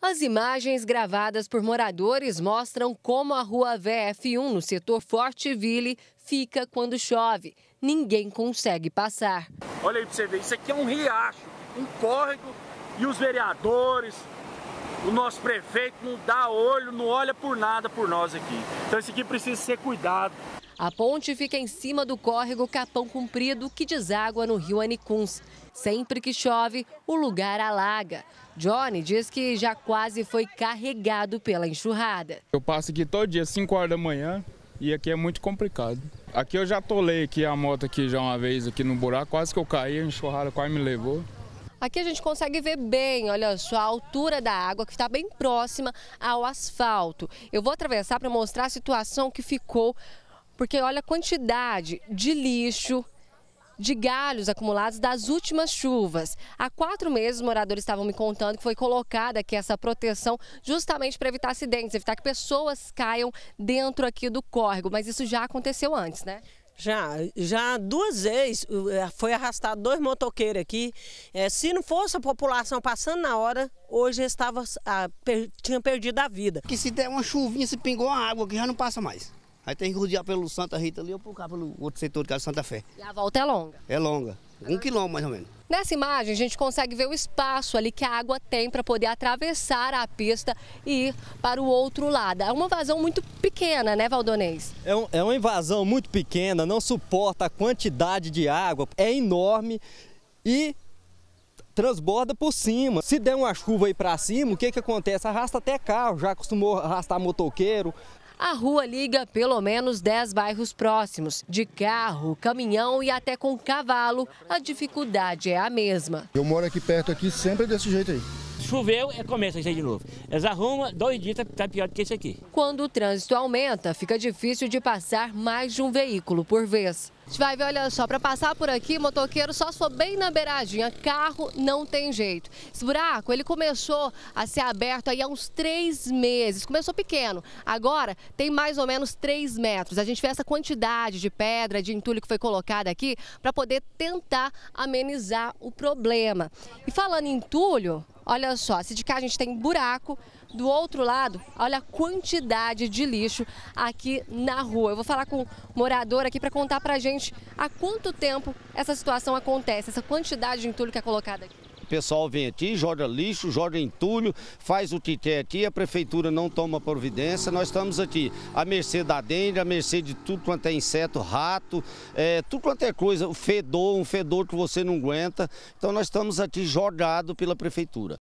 As imagens gravadas por moradores mostram como a rua VF1 no setor Forteville fica quando chove. Ninguém consegue passar. Olha aí para você ver, isso aqui é um riacho, um córrego e os vereadores, o nosso prefeito não dá olho, não olha por nada por nós aqui. Então isso aqui precisa ser cuidado. A ponte fica em cima do córrego Capão Comprido, que deságua no rio Anicuns. Sempre que chove, o lugar alaga. Johnny diz que já quase foi carregado pela enxurrada. Eu passo aqui todo dia, 5 horas da manhã, e aqui é muito complicado. Aqui eu já tolei aqui a moto aqui já uma vez aqui no buraco, quase que eu caí, a enxurrada quase me levou. Aqui a gente consegue ver bem, olha só, a altura da água que está bem próxima ao asfalto. Eu vou atravessar para mostrar a situação que ficou porque olha a quantidade de lixo, de galhos acumulados das últimas chuvas. Há quatro meses, os moradores estavam me contando que foi colocada aqui essa proteção justamente para evitar acidentes, evitar que pessoas caiam dentro aqui do córrego. Mas isso já aconteceu antes, né? Já, já duas vezes eh, foi arrastado dois motoqueiros aqui. É, se não fosse a população passando na hora, hoje estava, a, ah, per, tinha perdido a vida. Que se der uma chuvinha, se pingou a água, que já não passa mais. Aí tem que rodear pelo Santa Rita ali ou por cá, pelo outro setor de casa é Santa Fé. E a volta é longa? É longa. Um quilômetro mais ou menos. Nessa imagem, a gente consegue ver o espaço ali que a água tem para poder atravessar a pista e ir para o outro lado. É uma vazão muito pequena, né, Valdonês? É, um, é uma invasão muito pequena, não suporta a quantidade de água, é enorme e transborda por cima. Se der uma chuva aí para cima, o que, que acontece? Arrasta até carro, já acostumou arrastar motoqueiro, a rua liga pelo menos 10 bairros próximos. De carro, caminhão e até com cavalo, a dificuldade é a mesma. Eu moro aqui perto, aqui sempre desse jeito aí. Choveu, é começa isso aí de novo. Eles arrumam, dois dias está tá pior do que esse aqui. Quando o trânsito aumenta, fica difícil de passar mais de um veículo por vez. A gente vai ver, olha só, para passar por aqui, motoqueiro só se for bem na beiradinha, carro não tem jeito. Esse buraco, ele começou a ser aberto aí há uns três meses, começou pequeno, agora tem mais ou menos três metros. A gente vê essa quantidade de pedra, de entulho que foi colocada aqui para poder tentar amenizar o problema. E falando em entulho, Olha só, se de cá a gente tem buraco, do outro lado, olha a quantidade de lixo aqui na rua. Eu vou falar com o morador aqui para contar para a gente há quanto tempo essa situação acontece, essa quantidade de entulho que é colocada aqui. O pessoal vem aqui, joga lixo, joga entulho, faz o que quer aqui, a prefeitura não toma providência. Nós estamos aqui à mercê da dengue, à mercê de tudo quanto é inseto, rato, é, tudo quanto é coisa, fedor, um fedor que você não aguenta. Então nós estamos aqui jogados pela prefeitura.